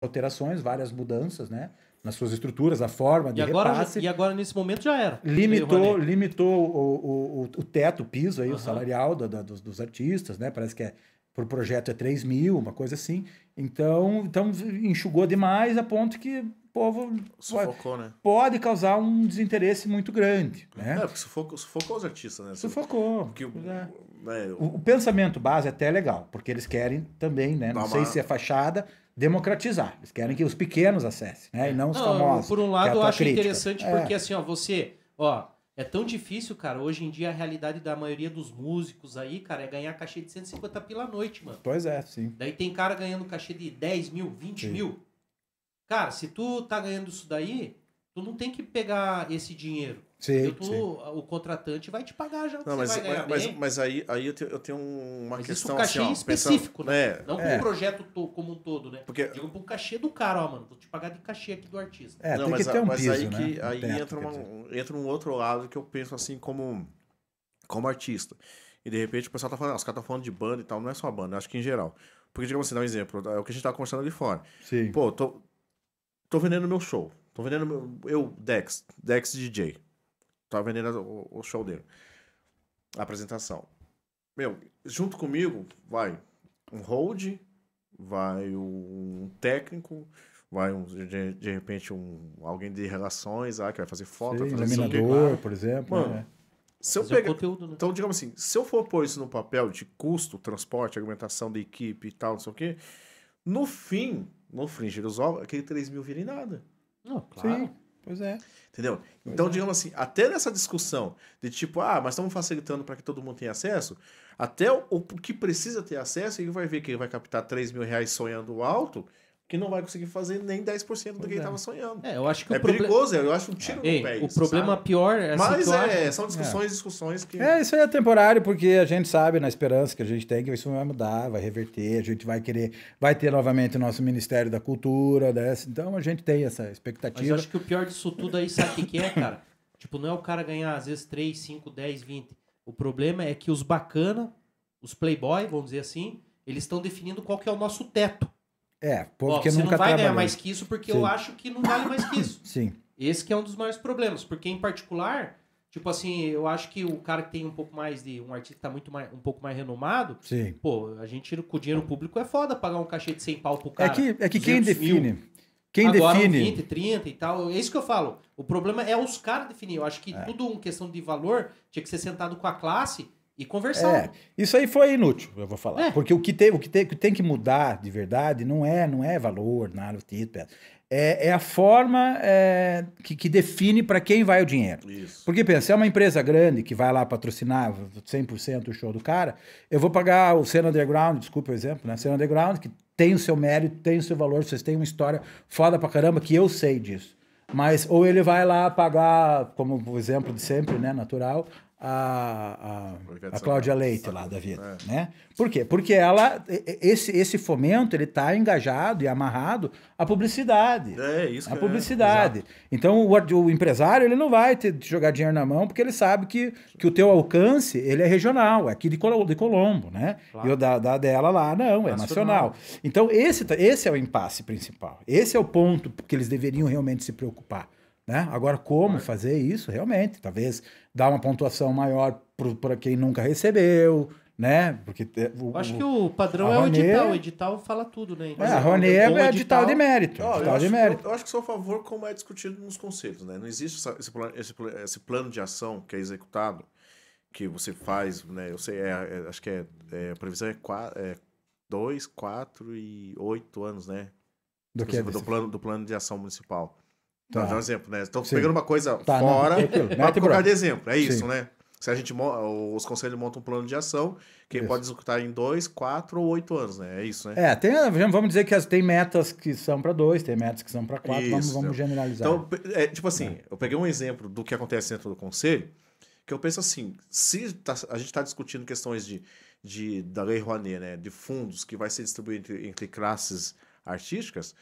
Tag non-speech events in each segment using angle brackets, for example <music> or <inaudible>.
alterações, várias mudanças, né? Nas suas estruturas, a forma de e agora, repasse. E agora, nesse momento, já era. Limitou, limitou o, o, o teto, o piso aí, uhum. o salarial da, da, dos, dos artistas, né? Parece que é projeto é 3 mil, uma coisa assim. Então, então enxugou demais a ponto que o povo Sufocou, pode, né? pode causar um desinteresse muito grande. Né? É, porque sufocou, sufocou os artistas, né? Sufocou. Porque, é. eu... Né, o, o, pensamento base até é legal, porque eles querem também, né? Dá Não uma... sei se é fachada, democratizar. Eles querem que os pequenos acessem, né? E não os não, famosos. Por um é lado, é eu acho crítica. interessante é. porque assim, ó, você, ó, é tão difícil, cara. Hoje em dia a realidade da maioria dos músicos aí, cara, é ganhar cachê de 150 pila à noite, mano. Pois é, sim. Daí tem cara ganhando cachê de 10 mil, 20 sim. mil. Cara, se tu tá ganhando isso daí, Tu não tem que pegar esse dinheiro. Sim, tô sim. O contratante vai te pagar já. Não, mas, mas, mas, mas, aí, aí eu tenho, eu tenho uma mas questão. Isso é um assim, cachê assim, ó, específico, pensando, né? né? Não é. um projeto to, como um todo, né? Porque... Digo para um cachê do cara, ó, mano. Vou te pagar de cachê aqui do artista. É, não, tem mas, que ter um mas piso, aí, né? que, aí teto, entra, uma, entra um outro lado que eu penso assim como, como artista. E de repente o pessoal tá falando, ah, os caras estão tá falando de banda e tal, não é só banda, acho que em geral. Porque, digamos assim, dá um exemplo, é o que a gente tava tá conversando ali fora. Sim. Pô, tô, tô vendendo meu show. Tô vendendo. Eu, Dex, Dex DJ. Tava vendendo o, o show dele. A apresentação. Meu, junto comigo vai um hold, vai um técnico, vai um, de, de repente um alguém de relações ah, que vai fazer foto, Sim, fazer iluminador, por exemplo. Mano, né? se eu pegar, conteúdo, né? então digamos assim, se eu for pôr isso no papel de custo, transporte, argumentação da equipe e tal, não sei o quê, no fim, no fringir os ovos, aquele 3 mil vira em nada. Não, claro. Sim, pois é. Entendeu? Pois então, é. digamos assim, até nessa discussão de tipo, ah, mas estamos facilitando para que todo mundo tenha acesso, até o, o que precisa ter acesso, ele vai ver que ele vai captar 3 mil reais sonhando alto que não vai conseguir fazer nem 10% do que é. ele estava sonhando. É, eu acho que é perigoso, eu acho um tiro é. no pé. O isso, problema sabe? pior é Mas situação... é, são discussões, é. discussões que. É, isso aí é temporário, porque a gente sabe, na esperança que a gente tem, que isso vai mudar, vai reverter, a gente vai querer, vai ter novamente o nosso Ministério da Cultura, dessa. Então a gente tem essa expectativa. Mas eu acho que o pior disso tudo aí, sabe o que é, cara? <laughs> tipo, não é o cara ganhar, às vezes, 3, 5, 10, 20. O problema é que os bacana, os playboy, vamos dizer assim, eles estão definindo qual que é o nosso teto. É, porque Ó, você nunca não vai trabalhou. ganhar mais que isso porque Sim. eu acho que não vale mais que isso. <laughs> Sim. Esse que é um dos maiores problemas, porque em particular, tipo assim, eu acho que o cara que tem um pouco mais de um artista que tá muito mais, um pouco mais renomado, Sim. pô, a gente com o dinheiro público é foda pagar um cachê de 100 pau pro cara. É que é que quem define mil. Quem Agora, define? 20, 30 e tal. É isso que eu falo. O problema é os caras definir. Eu acho que é. tudo uma questão de valor tinha que ser sentado com a classe e conversar. É, isso aí foi inútil, eu vou falar. É. Porque o que, tem o, que tem o que tem que mudar de verdade não é não é valor, nada, título. É, é a forma é, que, que define para quem vai o dinheiro. Isso. Porque pensa, é uma empresa grande que vai lá patrocinar 100% o show do cara, eu vou pagar o Cena Underground, desculpa o exemplo, né? Cena Underground, que tem o seu mérito, tem o seu valor, vocês têm uma história foda pra caramba, que eu sei disso. Mas ou ele vai lá pagar, como o exemplo de sempre, né, natural, a, a, é a Cláudia Leite lá da vida, é. né? Por quê? Porque ela, esse, esse fomento, ele tá engajado e amarrado à publicidade. É, é isso. À é. publicidade. Exato. Então, o, o, empresário, ele não vai te, de jogar dinheiro na mão, porque ele sabe que, que o teu alcance, ele é regional, é aqui de, Colombo, de Colombo né? Claro. E o da, da dela lá, não, é nacional. nacional. Então, esse, esse é o impasse principal. Esse é o ponto que eles deveriam realmente se preocupar. Né? Agora, como fazer isso? Realmente, talvez dar uma pontuação maior para quem nunca recebeu, né? Porque o, acho que o padrão é o edital, o edital fala tudo, né? Roné é, a é, é edital, edital de mérito. Oh, edital eu, de acho, mérito. Eu, eu, acho que sou a favor como é discutido nos conselhos né? Não existe essa, esse, plano, esse, esse, plano de ação que é executado, que você faz, né? Eu sei, é, é, acho que é, é, a previsão é, quatro, é dois, quatro e oito anos, né? Do, tipo que assim, do, plano, do plano de ação municipal. Então, tá, dá um exemplo, né? Estou pegando uma coisa tá, fora, não, mas por causa de exemplo. É isso, Sim. né? Se a gente os conselhos montam um plano de ação, quem isso. pode executar em dois, quatro ou oito anos, né? É isso, né? É, tem, vamos dizer que tem metas que são para dois, tem metas que são para quatro, isso, vamos, vamos generalizar. Então, é, tipo assim, é. eu peguei um exemplo do que acontece dentro do conselho, que eu penso assim, se tá, a gente está discutindo questões de, de, da lei Rouanet, né? De fundos que vai ser distribuído entre, entre classes artísticas,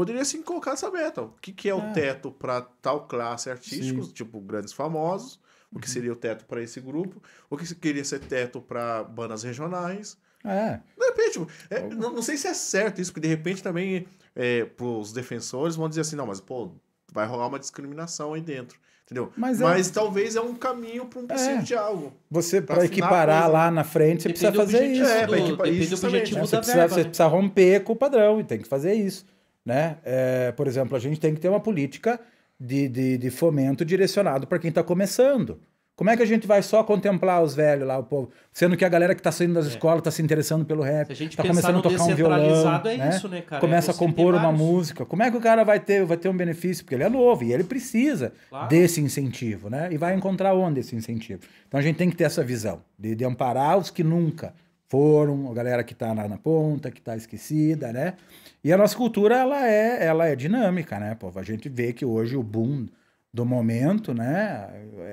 poderia sim colocar essa meta. O que, que é, é. o teto para tal classe artística, tipo grandes famosos, o que uhum. seria o teto para esse grupo, o que queria ser teto para bandas regionais. É. De repente, tipo, é, não, não, sei se é certo isso, porque de repente também é, os defensores vão dizer assim, não, mas pô, vai rolar uma discriminação aí dentro. Entendeu? Mas, é, mas talvez é um caminho para um princípio de algo. Você, para equiparar lá na frente, você precisa fazer isso. é, para equiparar isso. Né? você, precisa, você né? precisa romper com o padrão e tem que fazer isso. Né? É, por exemplo, a gente tem que ter uma política de, de, de fomento direcionado para quem está começando. Como é que a gente vai só contemplar os velhos lá, o povo? Sendo que a galera que está saindo das é. escolas está se interessando pelo rap, se a gente tá começando a tocar um violão, é né? isso, né, cara? Começa é a compor uma música. Como é que o cara vai ter, vai ter um benefício? Porque ele é novo e ele precisa claro. desse incentivo, né? E vai encontrar onde esse incentivo? Então a gente tem que ter essa visão de, de amparar os que nunca foram, a galera que está na, na, ponta, que está esquecida, né? E a nossa cultura, ela é, ela é dinâmica, né? povo a gente vê que hoje o boom do momento, né,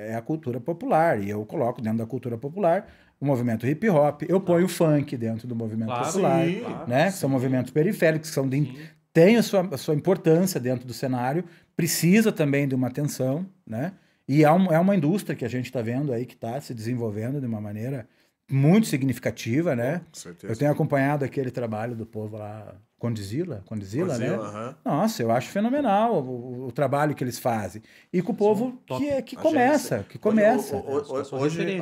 é a cultura popular. E eu coloco dentro da cultura popular o movimento hip hop, eu ponho o funk dentro do movimento claro, popular, sim, né? Claro, são movimentos periféricos, que são de, têm a sua, a sua importância dentro do cenário, precisa também de uma atenção, né? E é, um, é uma indústria que a gente está vendo aí que está se desenvolvendo de uma maneira muito significativa, né? Com certeza. Eu tenho acompanhado aquele trabalho do povo lá Condizila, Condizila, né? Uh -huh. Nossa, eu acho fenomenal o, o, trabalho que eles fazem. E com o povo Sim, que, é, que começa, que começa. Hoje,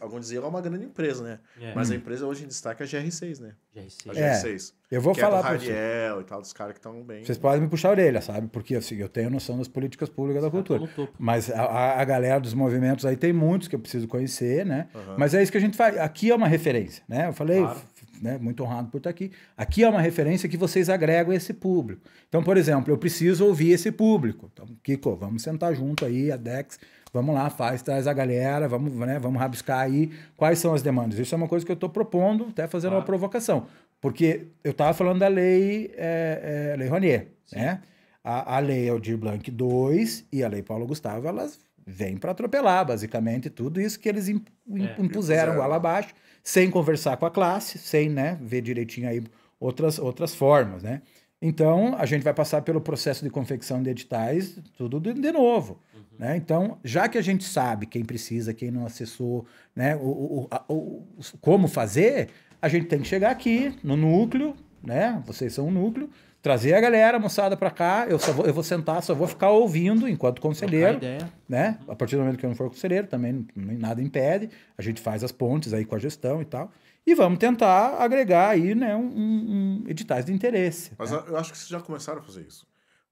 algum né? dizer é uma grande empresa, né? Yeah. É. Mas a uhum. empresa hoje em destaque é a GR6, né? GR6. A GR6. É, eu vou que falar é do Radiel e tal, dos caras que estão bem. Vocês podem me puxar a orelha, sabe? Porque assim, eu tenho noção das políticas públicas da cultura. Mas a, a, galera dos movimentos aí tem muitos que eu preciso conhecer, né? Uh -huh. Mas é isso que a gente faz. Aqui é uma referência, né? Eu falei, claro né, muito honrado por estar aqui. Aqui é uma referência que vocês agregam esse público. Então, por exemplo, eu preciso ouvir esse público. Então, Kiko, vamos sentar junto aí, a Dex, vamos lá, faz, traz a galera, vamos, né, vamos rabiscar aí quais são as demandas. Isso é uma coisa que eu estou propondo, até fazendo uma provocação. Porque eu estava falando da lei, é, é, lei Ronier, né? A, a lei Aldir Blanc II e a lei Paulo Gustavo, elas vem para atropelar, basicamente, tudo isso que eles imp é, impuseram lá abaixo, sem conversar com a classe, sem né, ver direitinho aí outras, outras formas, né? Então, a gente vai passar pelo processo de confecção de editais, tudo de, de novo. Uhum. Né? Então, já que a gente sabe quem precisa, quem não acessou, né, o, o, a, o, como fazer, a gente tem que chegar aqui no núcleo, né? Vocês são o núcleo, trazer a galera, a moçada, para cá. Eu, só vou, eu vou sentar, só vou ficar ouvindo enquanto conselheiro. Né? A partir do momento que eu não for conselheiro, também nada impede. A gente faz as pontes aí com a gestão e tal. E vamos tentar agregar aí né, um, um, um editais de interesse. Mas né? eu acho que vocês já começaram a fazer isso.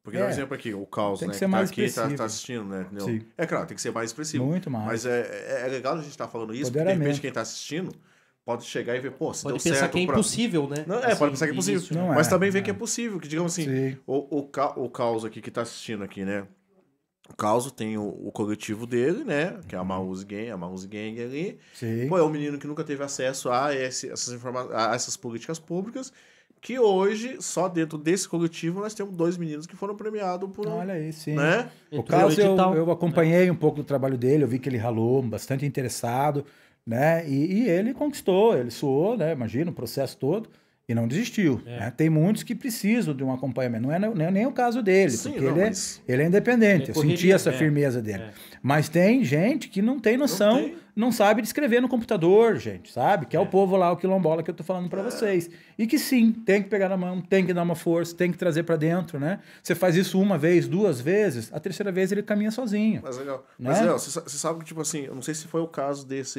Porque, é, exemplo, aqui, o caos, tem né? ser que tá aqui, tá, tá, assistindo, né? É claro, tem que ser mais expressivo. Muito mais. Mas é, é, legal a gente estar tá falando isso, porque de repente quem está assistindo pode chegar e ver, pô, se pode deu certo. É né? é, pode assim, pensar que é impossível, pra... né? Não, é, assim, pode pensar que é possível. Isso, mas é, também vê é. que é possível, que digamos assim, Sim. o, o, ca, o caos aqui que tá assistindo aqui, né? O caos tem o, o coletivo dele, né? Que é a Mouse uhum. Gang, a Mouse Gang ali. Sim. Pô, é um menino que nunca teve acesso a, esse, essas, informa a essas políticas públicas. Que hoje, só dentro desse coletivo, nós temos dois meninos que foram premiados por. Olha aí, sim. Né? O Carlos, eu, eu né? acompanhei um pouco do trabalho dele, eu vi que ele ralou bastante interessado né? E, e, ele conquistou, ele suou, né? Imagina o processo todo e não desistiu. É. Né? Tem muitos que precisam de um acompanhamento, não é nem, nem o caso dele, Sim, porque não, ele, é, ele é independente. eu correria, senti essa é, firmeza dele. É. Mas tem gente que não tem noção, não, tem. não sabe descrever no computador, gente, sabe? Que é, o é. povo lá, o quilombola que eu tô falando para é. vocês. E que sim, tem que pegar na mão, tem que dar uma força, tem que trazer para dentro, né? Você faz isso uma vez, duas vezes, a terceira vez ele caminha sozinho. Mas legal. Né? Mas legal, você sabe que, tipo assim, eu não sei se foi o caso desse